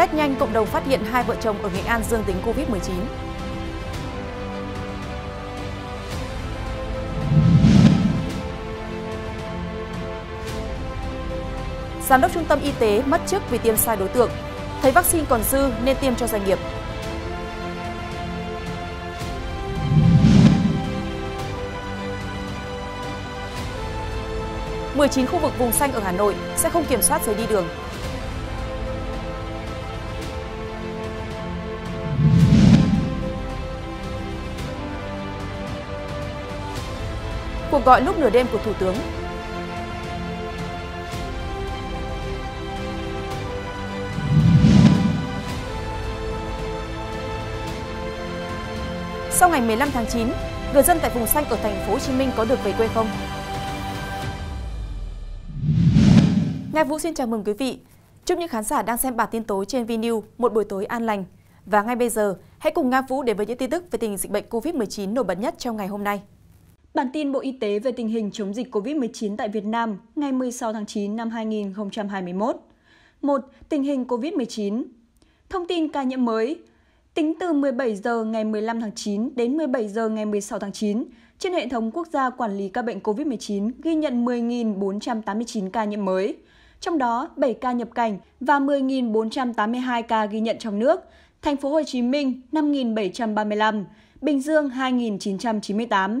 Test nhanh cộng đồng phát hiện hai vợ chồng ở Nghệ An dương tính Covid-19. Giám đốc trung tâm y tế mất chức vì tiêm sai đối tượng. Thấy vaccine còn dư nên tiêm cho doanh nghiệp. chín khu vực vùng xanh ở Hà Nội sẽ không kiểm soát giấy đi đường, cuộc gọi lúc nửa đêm của Thủ tướng. Sau ngày 15 tháng 9, người dân tại vùng xanh ở thành phố Hồ Chí Minh có được về quê không? Nga Vũ xin chào mừng quý vị. Chúc những khán giả đang xem bản tin tối trên VNews một buổi tối an lành. Và ngay bây giờ, hãy cùng Nga Vũ đến với những tin tức về tình dịch bệnh COVID-19 nổi bật nhất trong ngày hôm nay. Bản tin Bộ Y tế về tình hình chống dịch COVID-19 tại Việt Nam ngày 16 tháng 9 năm 2021. 1. Tình hình COVID-19 Thông tin ca nhiễm mới Tính từ 17 giờ ngày 15 tháng 9 đến 17 giờ ngày 16 tháng 9, trên hệ thống quốc gia quản lý ca bệnh COVID-19 ghi nhận 10.489 ca nhiễm mới, trong đó 7 ca nhập cảnh và 10.482 ca ghi nhận trong nước, Thành phố Hồ Chí Minh 5.735, Bình Dương 2.998,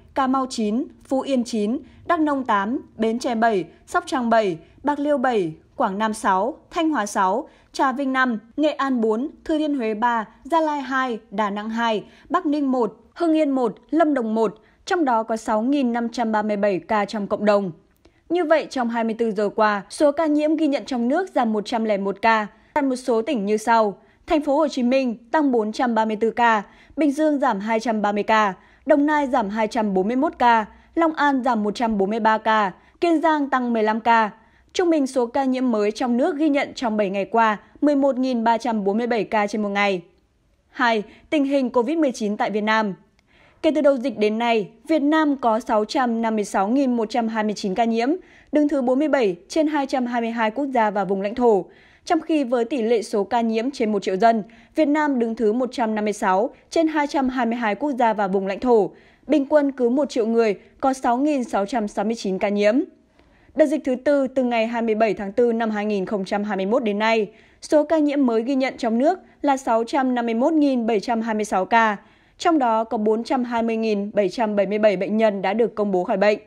Cà Mau 9, Phú Yên 9, Đắk Nông 8, Bến Tre 7, Sóc Trăng 7, Bạc Liêu 7, Quảng Nam 6, Thanh Hóa 6, Trà Vinh 5, Nghệ An 4, Thừa Thiên Huế 3, Gia Lai 2, Đà Nẵng 2, Bắc Ninh 1, Hưng Yên 1, Lâm Đồng 1, trong đó có 6.537 ca trong cộng đồng. Như vậy, trong 24 giờ qua, số ca nhiễm ghi nhận trong nước giảm 101 ca, tại một số tỉnh như sau. Thành phố Hồ Chí Minh tăng 434 ca, Bình Dương giảm 230 ca, Đồng Nai giảm 241 ca, Long An giảm 143 ca, Kiên Giang tăng 15 ca. Trung bình số ca nhiễm mới trong nước ghi nhận trong 7 ngày qua 11.347 ca trên một ngày. 2. Tình hình COVID-19 tại Việt Nam Kể từ đầu dịch đến nay, Việt Nam có 656.129 ca nhiễm, đứng thứ 47 trên 222 quốc gia và vùng lãnh thổ, trong khi với tỷ lệ số ca nhiễm trên 1 triệu dân, Việt Nam đứng thứ 156 trên 222 quốc gia và vùng lãnh thổ, bình quân cứ 1 triệu người có 6.669 ca nhiễm. Đợt dịch thứ tư từ ngày 27 tháng 4 năm 2021 đến nay, số ca nhiễm mới ghi nhận trong nước là 651.726 ca, trong đó có 420.777 bệnh nhân đã được công bố khỏi bệnh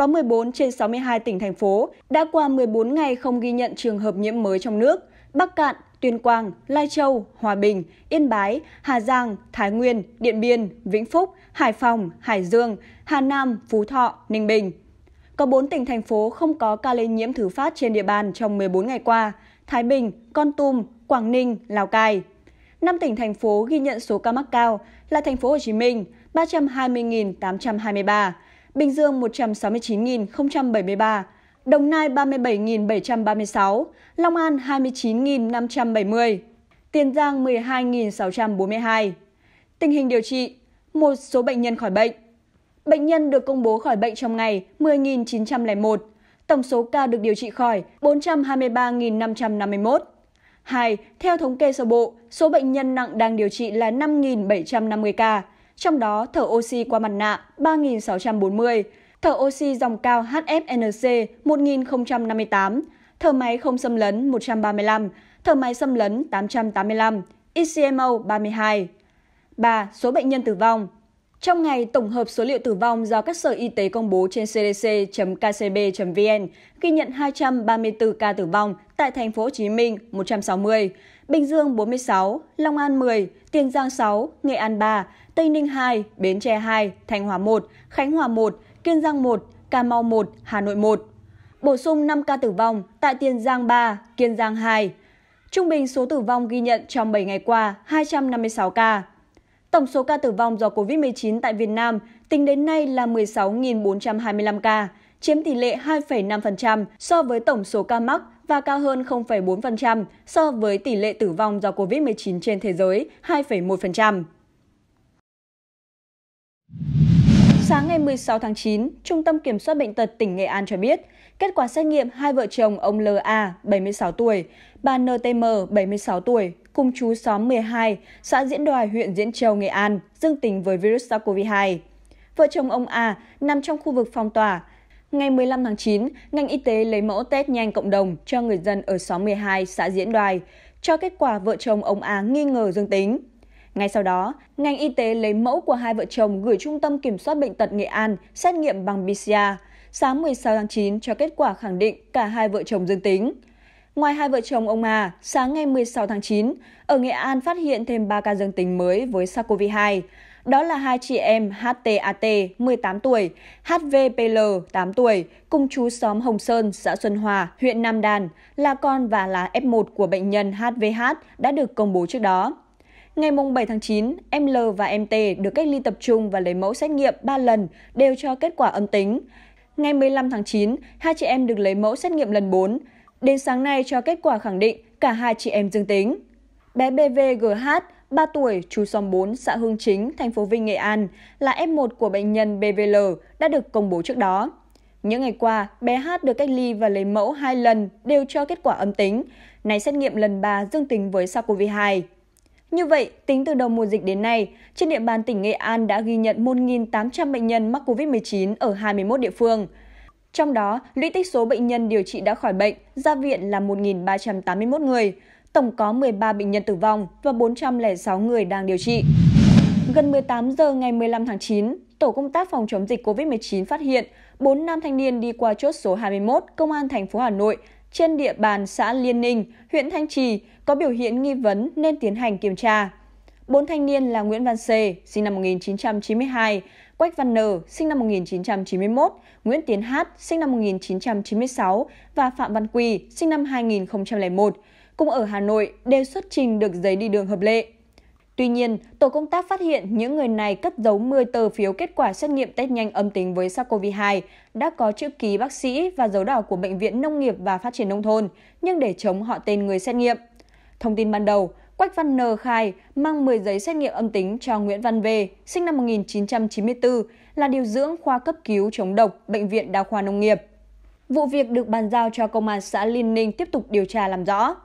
có 14 trên 62 tỉnh thành phố đã qua 14 ngày không ghi nhận trường hợp nhiễm mới trong nước. Bắc Cạn, Tuyên Quang, Lai Châu, Hòa Bình, Yên Bái, Hà Giang, Thái Nguyên, Điện Biên, Vĩnh Phúc, Hải Phòng, Hải Dương, Hà Nam, Phú Thọ, Ninh Bình. Có 4 tỉnh thành phố không có ca lây nhiễm thứ phát trên địa bàn trong 14 ngày qua: Thái Bình, Con Tum, Quảng Ninh, Lào Cai. 5 tỉnh thành phố ghi nhận số ca mắc cao là thành phố Hồ Chí Minh 320.823, Bình Dương 169.073, Đồng Nai 37.736, Long An 29.570, Tiền Giang 12.642. Tình hình điều trị, một số bệnh nhân khỏi bệnh. Bệnh nhân được công bố khỏi bệnh trong ngày 10.901, tổng số ca được điều trị khỏi 423.551. 2. Theo thống kê sơ bộ, số bệnh nhân nặng đang điều trị là 5.750 ca, trong đó thở oxy qua mặt nạ 3.640, thở oxy dòng cao HFNC 1.058, thở máy không xâm lấn 135, thở máy xâm lấn 885, ECMO 32. 3. Số bệnh nhân tử vong trong ngày, tổng hợp số liệu tử vong do các sở y tế công bố trên cdc.kcb.vn ghi nhận 234 ca tử vong tại thành phố Hồ Chí Minh 160, Bình Dương 46, Long An 10, Tiền Giang 6, Nghệ An 3, Tây Ninh 2, Bến Tre 2, Thanh Hóa 1, Khánh Hòa 1, Kiên Giang 1, Cà Mau 1, Hà Nội 1. Bổ sung 5 ca tử vong tại Tiền Giang 3, Kiên Giang 2. Trung bình số tử vong ghi nhận trong 7 ngày qua 256 ca. Tổng số ca tử vong do COVID-19 tại Việt Nam tính đến nay là 16.425 ca, chiếm tỷ lệ 2,5% so với tổng số ca mắc và cao hơn 0,4% so với tỷ lệ tử vong do COVID-19 trên thế giới 2,1%. Sáng ngày 16 tháng 9, Trung tâm Kiểm soát Bệnh tật tỉnh Nghệ An cho biết, kết quả xét nghiệm hai vợ chồng ông L.A., 76 tuổi, bà N.T.M., 76 tuổi, cùng chú xóm 12, xã Diễn Đoài, huyện Diễn Châu, Nghệ An, dương tính với virus SARS-CoV-2. Vợ chồng ông A nằm trong khu vực phong tỏa, Ngày 15 tháng 9, ngành y tế lấy mẫu test nhanh cộng đồng cho người dân ở xóm 12, xã Diễn Đoài, cho kết quả vợ chồng ông Á nghi ngờ dương tính. Ngay sau đó, ngành y tế lấy mẫu của hai vợ chồng gửi Trung tâm Kiểm soát Bệnh tật Nghệ An xét nghiệm bằng PCR sáng 16 tháng 9 cho kết quả khẳng định cả hai vợ chồng dương tính. Ngoài hai vợ chồng ông Hà, sáng ngày 16 tháng 9, ở Nghệ An phát hiện thêm 3 ca dương tính mới với SARS-CoV-2, đó là hai chị em HTAT, 18 tuổi, HVPL, 8 tuổi, cùng chú xóm Hồng Sơn, xã Xuân Hòa, huyện Nam Đàn, là con và là F1 của bệnh nhân HVH đã được công bố trước đó. Ngày 7 tháng 9, em L và em T được cách ly tập trung và lấy mẫu xét nghiệm 3 lần đều cho kết quả âm tính. Ngày 15 tháng 9, hai chị em được lấy mẫu xét nghiệm lần 4. Đến sáng nay cho kết quả khẳng định cả hai chị em dương tính. Bé BVGH ba tuổi, chú xóm 4, xã Hương Chính, thành phố Vinh, Nghệ An, là F1 của bệnh nhân BVL đã được công bố trước đó. Những ngày qua, bé Hát được cách ly và lấy mẫu hai lần đều cho kết quả âm tính, nay xét nghiệm lần 3 dương tính với SARS-CoV-2. Như vậy, tính từ đầu mùa dịch đến nay, trên địa bàn tỉnh Nghệ An đã ghi nhận 1.800 bệnh nhân mắc COVID-19 ở 21 địa phương. Trong đó, lũy tích số bệnh nhân điều trị đã khỏi bệnh, ra viện là 1.381 người, tổng có 13 bệnh nhân tử vong và 406 người đang điều trị. Gần 18 giờ ngày 15 tháng 9, Tổ công tác phòng chống dịch COVID-19 phát hiện 4 nam thanh niên đi qua chốt số 21 Công an thành phố Hà Nội trên địa bàn xã Liên Ninh, huyện Thanh Trì có biểu hiện nghi vấn nên tiến hành kiểm tra. Bốn thanh niên là Nguyễn Văn C, sinh năm 1992, Quách Văn N, sinh năm 1991, Nguyễn Tiến Hát, sinh năm 1996 và Phạm Văn Quỳ, sinh năm 2001, cũng ở Hà Nội đều xuất trình được giấy đi đường hợp lệ. Tuy nhiên, tổ công tác phát hiện những người này cất giấu 10 tờ phiếu kết quả xét nghiệm test nhanh âm tính với SARS-CoV-2 đã có chữ ký bác sĩ và dấu đỏ của Bệnh viện Nông nghiệp và Phát triển Nông thôn, nhưng để chống họ tên người xét nghiệm. Thông tin ban đầu, Quách Văn N khai mang 10 giấy xét nghiệm âm tính cho Nguyễn Văn V, sinh năm 1994, là điều dưỡng khoa cấp cứu chống độc Bệnh viện Đa khoa Nông nghiệp. Vụ việc được bàn giao cho công an xã Liên Ninh tiếp tục điều tra làm rõ.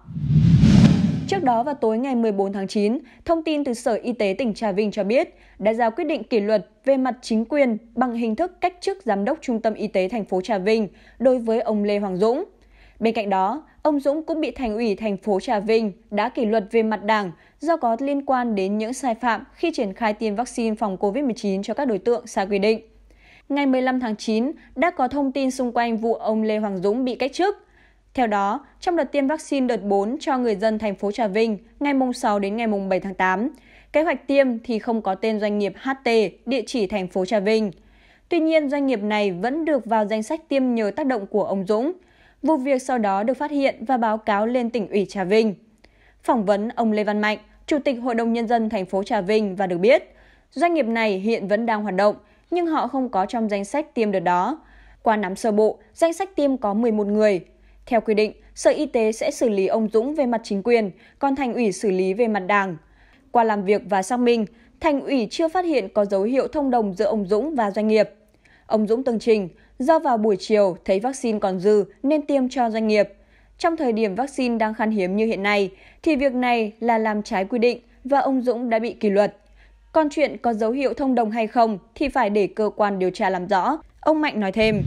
Trước đó vào tối ngày 14 tháng 9, thông tin từ Sở Y tế tỉnh Trà Vinh cho biết đã ra quyết định kỷ luật về mặt chính quyền bằng hình thức cách chức giám đốc Trung tâm Y tế thành phố Trà Vinh đối với ông Lê Hoàng Dũng. Bên cạnh đó, ông Dũng cũng bị Thành ủy thành phố Trà Vinh đã kỷ luật về mặt đảng do có liên quan đến những sai phạm khi triển khai tiêm vaccine phòng COVID-19 cho các đối tượng sai quy định ngày 15 tháng 9 đã có thông tin xung quanh vụ ông Lê Hoàng Dũng bị cách chức. Theo đó, trong đợt tiêm vaccine đợt 4 cho người dân thành phố Trà Vinh ngày mùng 6 đến ngày mùng 7 tháng 8, kế hoạch tiêm thì không có tên doanh nghiệp HT, địa chỉ thành phố Trà Vinh. Tuy nhiên, doanh nghiệp này vẫn được vào danh sách tiêm nhờ tác động của ông Dũng. Vụ việc sau đó được phát hiện và báo cáo lên tỉnh ủy Trà Vinh. Phỏng vấn ông Lê Văn Mạnh, Chủ tịch Hội đồng Nhân dân thành phố Trà Vinh và được biết, doanh nghiệp này hiện vẫn đang hoạt động, nhưng họ không có trong danh sách tiêm đợt đó. Qua nắm sơ bộ, danh sách tiêm có 11 người. Theo quy định, Sở Y tế sẽ xử lý ông Dũng về mặt chính quyền, còn thành ủy xử lý về mặt đảng. Qua làm việc và xác minh, thành ủy chưa phát hiện có dấu hiệu thông đồng giữa ông Dũng và doanh nghiệp. Ông Dũng tường trình, do vào buổi chiều thấy vaccine còn dư nên tiêm cho doanh nghiệp. Trong thời điểm vaccine đang khan hiếm như hiện nay, thì việc này là làm trái quy định và ông Dũng đã bị kỷ luật. Còn chuyện có dấu hiệu thông đồng hay không thì phải để cơ quan điều tra làm rõ. Ông Mạnh nói thêm.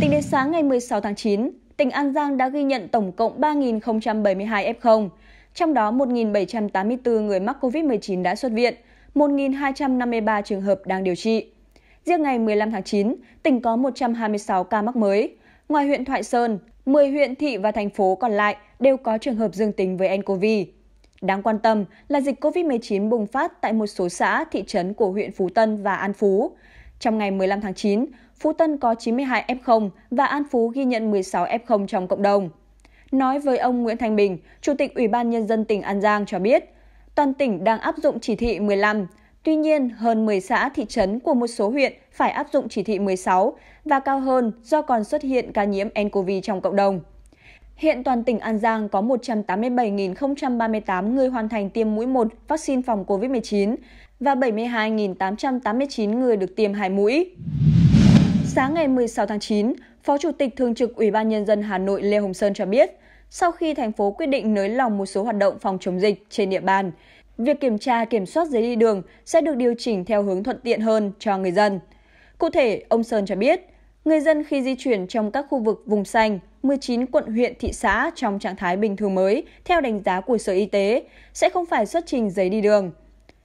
Tính đến sáng ngày 16 tháng 9, tỉnh An Giang đã ghi nhận tổng cộng 3.072 F0, trong đó 1.784 người mắc COVID-19 đã xuất viện, 1.253 trường hợp đang điều trị. Riêng ngày 15 tháng 9, tỉnh có 126 ca mắc mới. Ngoài huyện Thoại Sơn, 10 huyện thị và thành phố còn lại đều có trường hợp dương tính với nCoV. Đáng quan tâm là dịch COVID-19 bùng phát tại một số xã, thị trấn của huyện Phú Tân và An Phú. Trong ngày 15 tháng 9, Phú Tân có 92 F0 và An Phú ghi nhận 16 F0 trong cộng đồng. Nói với ông Nguyễn Thanh Bình, Chủ tịch Ủy ban Nhân dân tỉnh An Giang cho biết, toàn tỉnh đang áp dụng chỉ thị 15, Tuy nhiên, hơn 10 xã thị trấn của một số huyện phải áp dụng chỉ thị 16 và cao hơn do còn xuất hiện ca nhiễm nCoV trong cộng đồng. Hiện toàn tỉnh An Giang có 187.038 người hoàn thành tiêm mũi 1 vaccine phòng COVID-19 và 72.889 người được tiêm hai mũi. Sáng ngày 16 tháng 9, Phó Chủ tịch Thường trực Ủy ban Nhân dân Hà Nội Lê Hồng Sơn cho biết, sau khi thành phố quyết định nới lỏng một số hoạt động phòng chống dịch trên địa bàn, việc kiểm tra kiểm soát giấy đi đường sẽ được điều chỉnh theo hướng thuận tiện hơn cho người dân. Cụ thể, ông Sơn cho biết, người dân khi di chuyển trong các khu vực vùng xanh 19 quận huyện thị xã trong trạng thái bình thường mới theo đánh giá của Sở Y tế sẽ không phải xuất trình giấy đi đường.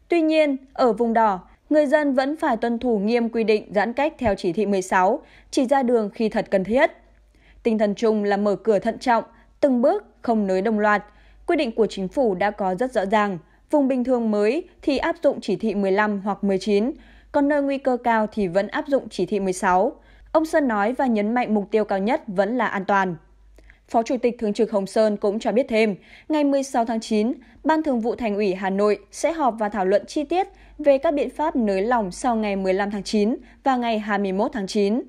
Tuy nhiên, ở vùng đỏ, người dân vẫn phải tuân thủ nghiêm quy định giãn cách theo chỉ thị 16, chỉ ra đường khi thật cần thiết. Tinh thần chung là mở cửa thận trọng, từng bước, không nới đồng loạt. Quy định của chính phủ đã có rất rõ ràng, vùng bình thường mới thì áp dụng chỉ thị 15 hoặc 19, còn nơi nguy cơ cao thì vẫn áp dụng chỉ thị 16. Ông Sơn nói và nhấn mạnh mục tiêu cao nhất vẫn là an toàn. Phó Chủ tịch Thường trực Hồng Sơn cũng cho biết thêm, ngày 16 tháng 9, Ban Thường vụ Thành ủy Hà Nội sẽ họp và thảo luận chi tiết về các biện pháp nới lỏng sau ngày 15 tháng 9 và ngày 21 tháng 9.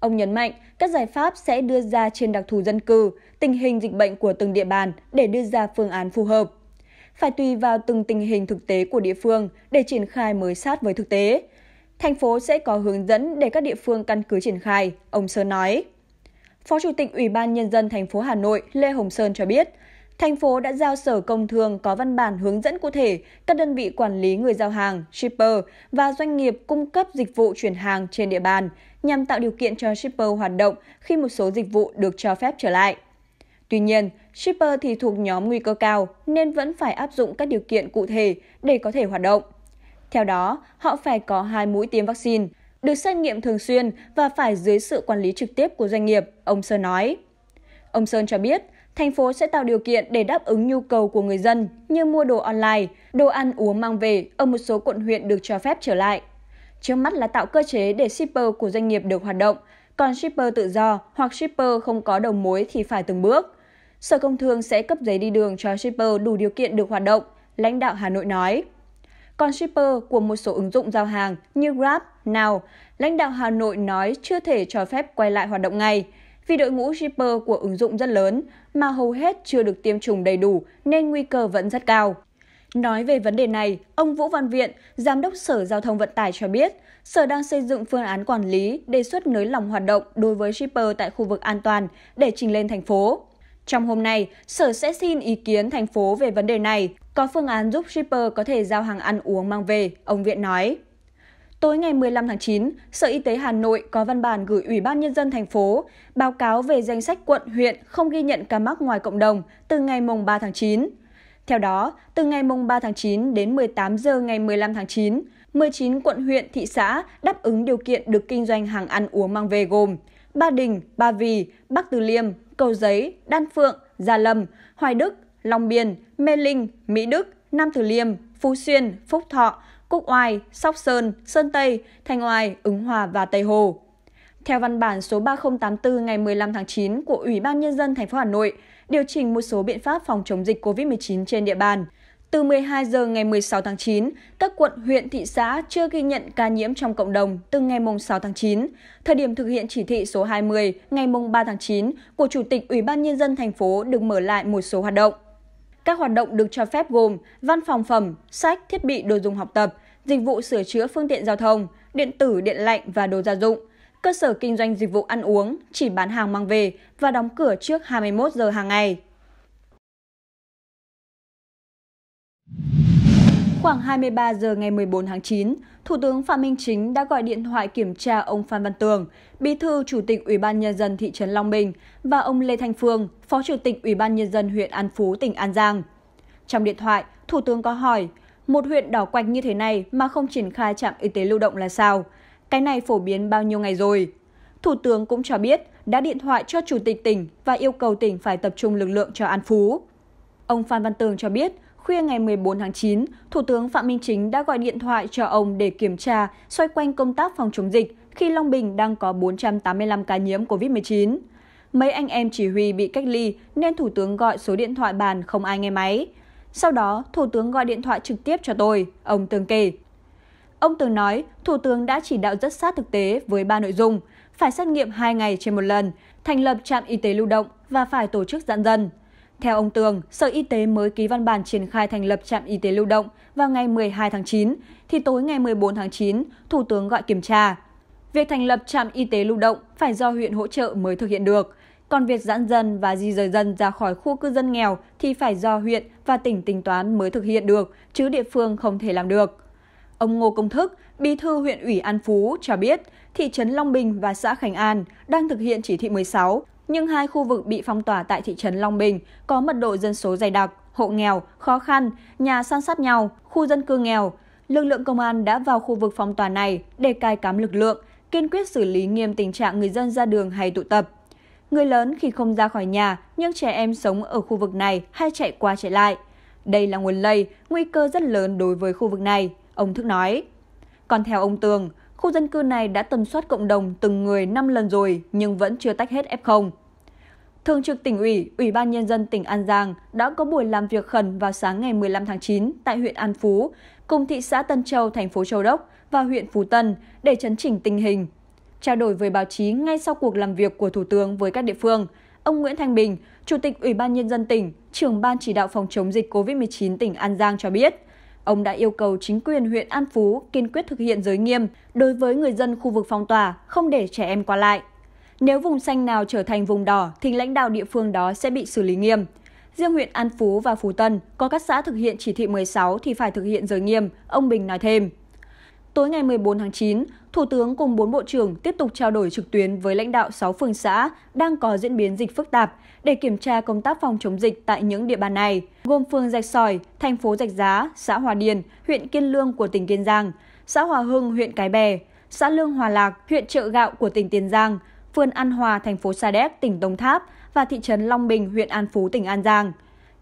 Ông nhấn mạnh, các giải pháp sẽ đưa ra trên đặc thù dân cư, tình hình dịch bệnh của từng địa bàn để đưa ra phương án phù hợp. Phải tùy vào từng tình hình thực tế của địa phương để triển khai mới sát với thực tế, thành phố sẽ có hướng dẫn để các địa phương căn cứ triển khai, ông Sơn nói. Phó Chủ tịch Ủy ban Nhân dân thành phố Hà Nội Lê Hồng Sơn cho biết, thành phố đã giao Sở Công Thương có văn bản hướng dẫn cụ thể các đơn vị quản lý người giao hàng, shipper và doanh nghiệp cung cấp dịch vụ chuyển hàng trên địa bàn nhằm tạo điều kiện cho shipper hoạt động khi một số dịch vụ được cho phép trở lại. Tuy nhiên, shipper thì thuộc nhóm nguy cơ cao nên vẫn phải áp dụng các điều kiện cụ thể để có thể hoạt động theo đó họ phải có hai mũi tiêm vaccine được xét nghiệm thường xuyên và phải dưới sự quản lý trực tiếp của doanh nghiệp ông sơn nói ông sơn cho biết thành phố sẽ tạo điều kiện để đáp ứng nhu cầu của người dân như mua đồ online đồ ăn uống mang về ở một số quận huyện được cho phép trở lại trước mắt là tạo cơ chế để shipper của doanh nghiệp được hoạt động còn shipper tự do hoặc shipper không có đầu mối thì phải từng bước Sở Công Thương sẽ cấp giấy đi đường cho shipper đủ điều kiện được hoạt động, lãnh đạo Hà Nội nói còn shipper của một số ứng dụng giao hàng như Grab, Now, lãnh đạo Hà Nội nói chưa thể cho phép quay lại hoạt động ngay vì đội ngũ shipper của ứng dụng rất lớn mà hầu hết chưa được tiêm chủng đầy đủ nên nguy cơ vẫn rất cao. Nói về vấn đề này, ông Vũ Văn Viện, Giám đốc Sở Giao thông Vận tải cho biết, Sở đang xây dựng phương án quản lý, đề xuất nới lỏng hoạt động đối với shipper tại khu vực an toàn để trình lên thành phố. Trong hôm nay, Sở sẽ xin ý kiến thành phố về vấn đề này có phương án giúp shipper có thể giao hàng ăn uống mang về, ông Viện nói. Tối ngày 15 tháng 9, Sở Y tế Hà Nội có văn bản gửi Ủy ban Nhân dân thành phố báo cáo về danh sách quận, huyện không ghi nhận ca mắc ngoài cộng đồng từ ngày mùng 3 tháng 9. Theo đó, từ ngày mùng 3 tháng 9 đến 18 giờ ngày 15 tháng 9, 19 quận huyện thị xã đáp ứng điều kiện được kinh doanh hàng ăn uống mang về gồm Ba Đình, Ba Vì, Bắc Từ Liêm, Cầu Giấy, Đan Phượng, Gia Lâm, Hoài Đức, Long Biên, Mê Linh, Mỹ Đức, Nam Từ Liêm, Phú Xuyên, Phúc Thọ, Cúc Oai, Sóc Sơn, Sơn Tây, Thanh Oai, Ứng Hòa và Tây Hồ. Theo văn bản số 3084 ngày 15 tháng 9 của Ủy ban Nhân dân thành phố Hà Nội, điều chỉnh một số biện pháp phòng chống dịch COVID-19 trên địa bàn. Từ 12 giờ ngày 16 tháng 9, các quận, huyện, thị xã chưa ghi nhận ca nhiễm trong cộng đồng từ ngày 6 tháng 9, thời điểm thực hiện chỉ thị số 20 ngày 3 tháng 9 của Chủ tịch Ủy ban Nhân dân thành phố được mở lại một số hoạt động. Các hoạt động được cho phép gồm văn phòng phẩm, sách, thiết bị đồ dùng học tập, dịch vụ sửa chữa phương tiện giao thông, điện tử, điện lạnh và đồ gia dụng. Cơ sở kinh doanh dịch vụ ăn uống chỉ bán hàng mang về và đóng cửa trước 21 giờ hàng ngày. Khoảng 23 giờ ngày 14 tháng 9, Thủ tướng Phạm Minh Chính đã gọi điện thoại kiểm tra ông Phan Văn Tường, Bí thư Chủ tịch Ủy ban nhân dân thị trấn Long Bình và ông Lê Thanh Phương, Phó Chủ tịch Ủy ban nhân dân huyện An Phú, tỉnh An Giang. Trong điện thoại, Thủ tướng có hỏi, một huyện đỏ quạch như thế này mà không triển khai trạm y tế lưu động là sao? Cái này phổ biến bao nhiêu ngày rồi? Thủ tướng cũng cho biết đã điện thoại cho Chủ tịch tỉnh và yêu cầu tỉnh phải tập trung lực lượng cho An Phú. Ông Phan Văn Tường cho biết khuya ngày 14 tháng 9, Thủ tướng Phạm Minh Chính đã gọi điện thoại cho ông để kiểm tra xoay quanh công tác phòng chống dịch khi Long Bình đang có 485 ca nhiễm COVID-19. Mấy anh em chỉ huy bị cách ly nên Thủ tướng gọi số điện thoại bàn không ai nghe máy. Sau đó, Thủ tướng gọi điện thoại trực tiếp cho tôi, ông Tường kể. Ông Tường nói, Thủ tướng đã chỉ đạo rất sát thực tế với ba nội dung, phải xét nghiệm 2 ngày trên một lần, thành lập trạm y tế lưu động và phải tổ chức dặn dân. Theo ông Tường, Sở Y tế mới ký văn bản triển khai thành lập trạm y tế lưu động vào ngày 12 tháng 9, thì tối ngày 14 tháng 9, Thủ tướng gọi kiểm tra. Việc thành lập trạm y tế lưu động phải do huyện hỗ trợ mới thực hiện được, còn việc giãn dân và di rời dân ra khỏi khu cư dân nghèo thì phải do huyện và tỉnh tính toán mới thực hiện được, chứ địa phương không thể làm được. Ông Ngô Công Thức, Bí thư huyện ủy An Phú cho biết, thị trấn Long Bình và xã Khánh An đang thực hiện chỉ thị 16 nhưng hai khu vực bị phong tỏa tại thị trấn Long Bình có mật độ dân số dày đặc, hộ nghèo, khó khăn, nhà san sát nhau, khu dân cư nghèo. Lực lượng công an đã vào khu vực phong tỏa này để cai cắm lực lượng, kiên quyết xử lý nghiêm tình trạng người dân ra đường hay tụ tập. Người lớn khi không ra khỏi nhà, nhưng trẻ em sống ở khu vực này hay chạy qua chạy lại. Đây là nguồn lây, nguy cơ rất lớn đối với khu vực này, ông Thức nói. Còn theo ông Tường, Khu dân cư này đã tầm soát cộng đồng từng người 5 lần rồi nhưng vẫn chưa tách hết F0. Thường trực tỉnh ủy, Ủy ban Nhân dân tỉnh An Giang đã có buổi làm việc khẩn vào sáng ngày 15 tháng 9 tại huyện An Phú, cùng thị xã Tân Châu, thành phố Châu Đốc và huyện Phú Tân để chấn chỉnh tình hình. Trao đổi với báo chí ngay sau cuộc làm việc của Thủ tướng với các địa phương, ông Nguyễn Thanh Bình, Chủ tịch Ủy ban Nhân dân tỉnh, trưởng Ban chỉ đạo phòng chống dịch COVID-19 tỉnh An Giang cho biết – ông đã yêu cầu chính quyền huyện An Phú kiên quyết thực hiện giới nghiêm đối với người dân khu vực phong tỏa, không để trẻ em qua lại. Nếu vùng xanh nào trở thành vùng đỏ thì lãnh đạo địa phương đó sẽ bị xử lý nghiêm. Riêng huyện An Phú và Phú Tân có các xã thực hiện chỉ thị 16 thì phải thực hiện giới nghiêm, ông Bình nói thêm. Tối ngày 14 tháng 9, Thủ tướng cùng 4 bộ trưởng tiếp tục trao đổi trực tuyến với lãnh đạo 6 phường xã đang có diễn biến dịch phức tạp để kiểm tra công tác phòng chống dịch tại những địa bàn này, gồm phường Rạch Sỏi, thành phố Rạch Giá, xã Hòa Điền, huyện Kiên Lương của tỉnh Kiên Giang, xã Hòa Hưng, huyện Cái Bè, xã Lương Hòa Lạc, huyện Trợ Gạo của tỉnh Tiền Giang, phường An Hòa, thành phố Sa Đéc, tỉnh Đồng Tháp và thị trấn Long Bình, huyện An Phú, tỉnh An Giang.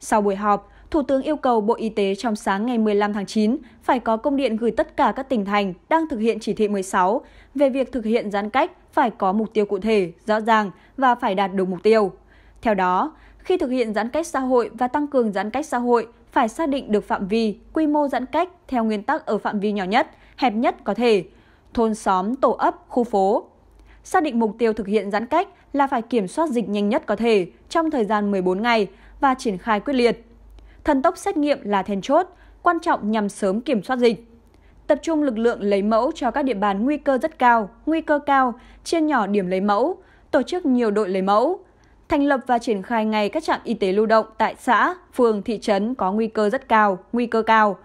Sau buổi họp, Thủ tướng yêu cầu Bộ Y tế trong sáng ngày 15 tháng 9 phải có công điện gửi tất cả các tỉnh thành đang thực hiện chỉ thị 16 về việc thực hiện giãn cách phải có mục tiêu cụ thể, rõ ràng và phải đạt được mục tiêu. Theo đó, khi thực hiện giãn cách xã hội và tăng cường giãn cách xã hội phải xác định được phạm vi, quy mô giãn cách theo nguyên tắc ở phạm vi nhỏ nhất, hẹp nhất có thể, thôn xóm, tổ ấp, khu phố. Xác định mục tiêu thực hiện giãn cách là phải kiểm soát dịch nhanh nhất có thể trong thời gian 14 ngày và triển khai quyết liệt thần tốc xét nghiệm là then chốt, quan trọng nhằm sớm kiểm soát dịch. Tập trung lực lượng lấy mẫu cho các địa bàn nguy cơ rất cao, nguy cơ cao, chia nhỏ điểm lấy mẫu, tổ chức nhiều đội lấy mẫu, thành lập và triển khai ngay các trạm y tế lưu động tại xã, phường, thị trấn có nguy cơ rất cao, nguy cơ cao,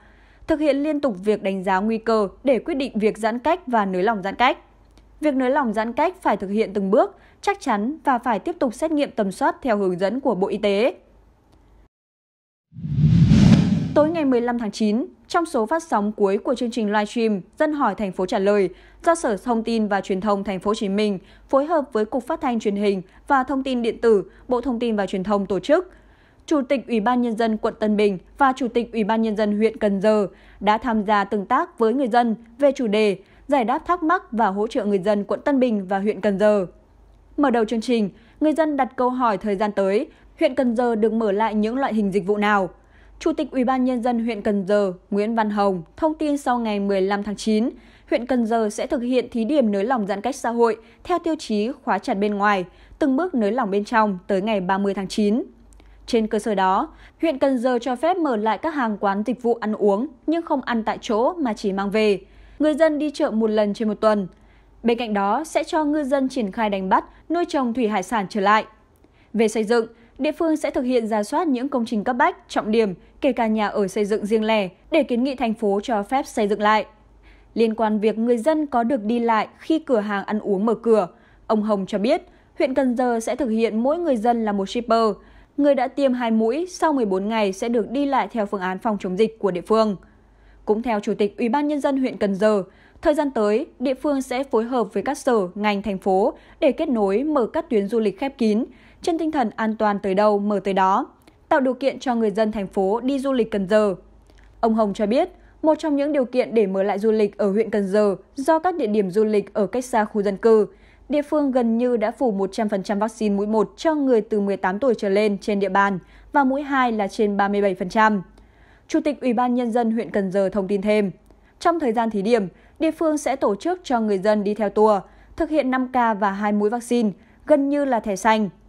thực hiện liên tục việc đánh giá nguy cơ để quyết định việc giãn cách và nới lỏng giãn cách. Việc nới lỏng giãn cách phải thực hiện từng bước, chắc chắn và phải tiếp tục xét nghiệm tầm soát theo hướng dẫn của Bộ Y tế. Tối ngày 15 tháng 9, trong số phát sóng cuối của chương trình livestream Dân hỏi thành phố trả lời do Sở Thông tin và Truyền thông thành phố Hồ Chí Minh phối hợp với Cục Phát thanh Truyền hình và Thông tin điện tử, Bộ Thông tin và Truyền thông tổ chức, Chủ tịch Ủy ban nhân dân quận Tân Bình và Chủ tịch Ủy ban nhân dân huyện Cần Giờ đã tham gia tương tác với người dân về chủ đề giải đáp thắc mắc và hỗ trợ người dân quận Tân Bình và huyện Cần Giờ. Mở đầu chương trình, người dân đặt câu hỏi thời gian tới huyện Cần Giờ được mở lại những loại hình dịch vụ nào. Chủ tịch Ủy ban Nhân dân huyện Cần Giờ Nguyễn Văn Hồng thông tin sau ngày 15 tháng 9, huyện Cần Giờ sẽ thực hiện thí điểm nới lỏng giãn cách xã hội theo tiêu chí khóa chặt bên ngoài, từng bước nới lỏng bên trong tới ngày 30 tháng 9. Trên cơ sở đó, huyện Cần Giờ cho phép mở lại các hàng quán dịch vụ ăn uống nhưng không ăn tại chỗ mà chỉ mang về. Người dân đi chợ một lần trên một tuần. Bên cạnh đó sẽ cho ngư dân triển khai đánh bắt, nuôi trồng thủy hải sản trở lại. Về xây dựng, địa phương sẽ thực hiện ra soát những công trình cấp bách, trọng điểm, kể cả nhà ở xây dựng riêng lẻ để kiến nghị thành phố cho phép xây dựng lại. Liên quan việc người dân có được đi lại khi cửa hàng ăn uống mở cửa, ông Hồng cho biết huyện Cần Giờ sẽ thực hiện mỗi người dân là một shipper. Người đã tiêm hai mũi sau 14 ngày sẽ được đi lại theo phương án phòng chống dịch của địa phương. Cũng theo Chủ tịch Ủy ban Nhân dân huyện Cần Giờ, thời gian tới, địa phương sẽ phối hợp với các sở, ngành, thành phố để kết nối mở các tuyến du lịch khép kín, trên tinh thần an toàn tới đâu mở tới đó, tạo điều kiện cho người dân thành phố đi du lịch Cần Giờ. Ông Hồng cho biết, một trong những điều kiện để mở lại du lịch ở huyện Cần Giờ do các địa điểm du lịch ở cách xa khu dân cư, địa phương gần như đã phủ 100% vaccine mũi 1 cho người từ 18 tuổi trở lên trên địa bàn và mũi 2 là trên 37%. Chủ tịch Ủy ban Nhân dân huyện Cần Giờ thông tin thêm, trong thời gian thí điểm, địa phương sẽ tổ chức cho người dân đi theo tour, thực hiện 5K và hai mũi vaccine, gần như là thẻ xanh –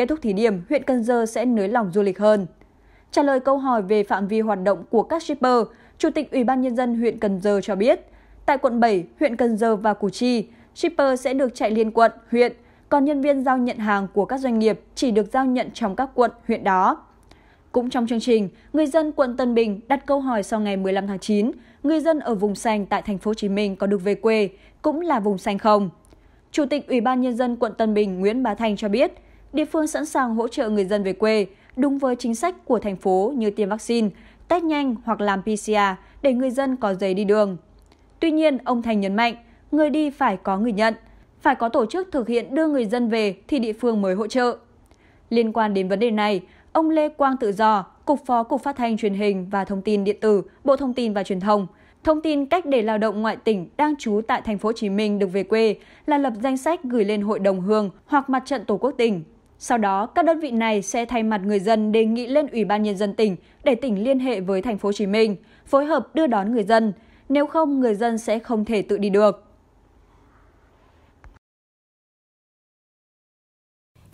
Kết thúc thí điểm, huyện Cần Giờ sẽ nới lỏng du lịch hơn. Trả lời câu hỏi về phạm vi hoạt động của các shipper, Chủ tịch Ủy ban Nhân dân huyện Cần Giờ cho biết, tại quận 7, huyện Cần Giờ và Củ Chi, shipper sẽ được chạy liên quận, huyện, còn nhân viên giao nhận hàng của các doanh nghiệp chỉ được giao nhận trong các quận, huyện đó. Cũng trong chương trình, người dân quận Tân Bình đặt câu hỏi sau ngày 15 tháng 9, người dân ở vùng xanh tại thành phố Hồ Chí Minh có được về quê cũng là vùng xanh không? Chủ tịch Ủy ban nhân dân quận Tân Bình Nguyễn Bá Thành cho biết, địa phương sẵn sàng hỗ trợ người dân về quê đúng với chính sách của thành phố như tiêm vaccine, test nhanh hoặc làm PCR để người dân có giấy đi đường. Tuy nhiên, ông Thành nhấn mạnh, người đi phải có người nhận, phải có tổ chức thực hiện đưa người dân về thì địa phương mới hỗ trợ. Liên quan đến vấn đề này, ông Lê Quang Tự Do, Cục Phó Cục Phát thanh Truyền hình và Thông tin Điện tử, Bộ Thông tin và Truyền thông, thông tin cách để lao động ngoại tỉnh đang trú tại thành phố Hồ Chí Minh được về quê là lập danh sách gửi lên Hội đồng Hương hoặc Mặt trận Tổ quốc tỉnh. Sau đó, các đơn vị này sẽ thay mặt người dân đề nghị lên Ủy ban nhân dân tỉnh để tỉnh liên hệ với thành phố Hồ Chí Minh, phối hợp đưa đón người dân, nếu không người dân sẽ không thể tự đi được.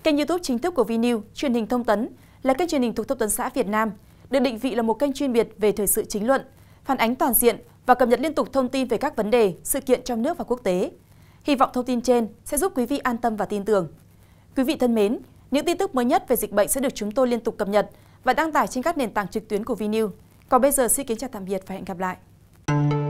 Kênh YouTube chính thức của VNews, truyền hình thông tấn là kênh truyền hình thuộc thông tấn xã Việt Nam, được định vị là một kênh chuyên biệt về thời sự chính luận, phản ánh toàn diện và cập nhật liên tục thông tin về các vấn đề, sự kiện trong nước và quốc tế. Hy vọng thông tin trên sẽ giúp quý vị an tâm và tin tưởng. Quý vị thân mến, những tin tức mới nhất về dịch bệnh sẽ được chúng tôi liên tục cập nhật và đăng tải trên các nền tảng trực tuyến của VNews. Còn bây giờ xin kính chào tạm biệt và hẹn gặp lại.